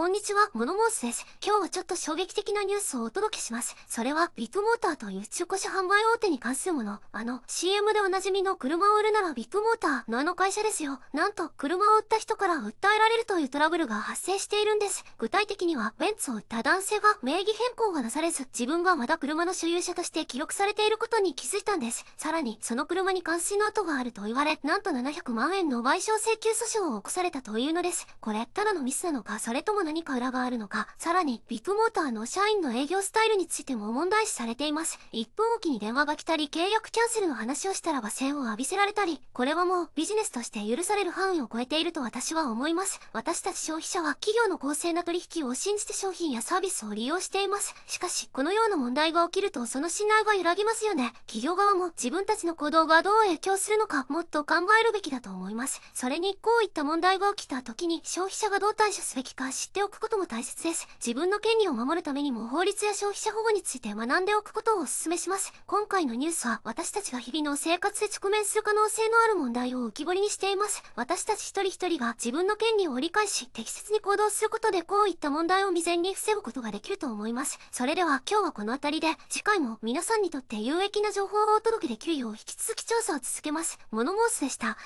こんにちは、モノモースです。今日はちょっと衝撃的なニュースをお届けします。それは、ビッグモーターという中古車販売大手に関するもの。あの、CM でおなじみの車を売るならビッグモーターのあの会社ですよ。なんと、車を売った人から訴えられるというトラブルが発生しているんです。具体的には、ベンツを売った男性が名義変更がなされず、自分がまだ車の所有者として記録されていることに気づいたんです。さらに、その車に関心の跡があると言われ、なんと700万円の賠償請求訴訟を起こされたというのです。これ、ただのミスなのか、それとも何か裏があるのか、さらに、ビッグモーターの社員の営業スタイルについても問題視されています。1分おきに電話が来たり、契約キャンセルの話をしたら罵声を浴びせられたり、これはもうビジネスとして許される範囲を超えていると私は思います。私たち消費者は企業の公正な取引を信じて商品やサービスを利用しています。しかし、このような問題が起きるとその信頼が揺らぎますよね。企業側も自分たちの行動がどう影響するのか、もっと考えるべきだと思います。それに、こういった問題が起きた時に消費者がどう対処すべきか知ってっておくことも大切です。自分の権利を守るためにも法律や消費者保護について学んでおくことをお勧めします。今回のニュースは私たちが日々の生活で直面する可能性のある問題を浮き彫りにしています。私たち一人一人が自分の権利を理解し、適切に行動することでこういった問題を未然に防ぐことができると思います。それでは今日はこの辺りで、次回も皆さんにとって有益な情報をお届けできるよう引き続き調査を続けます。モノモースでした。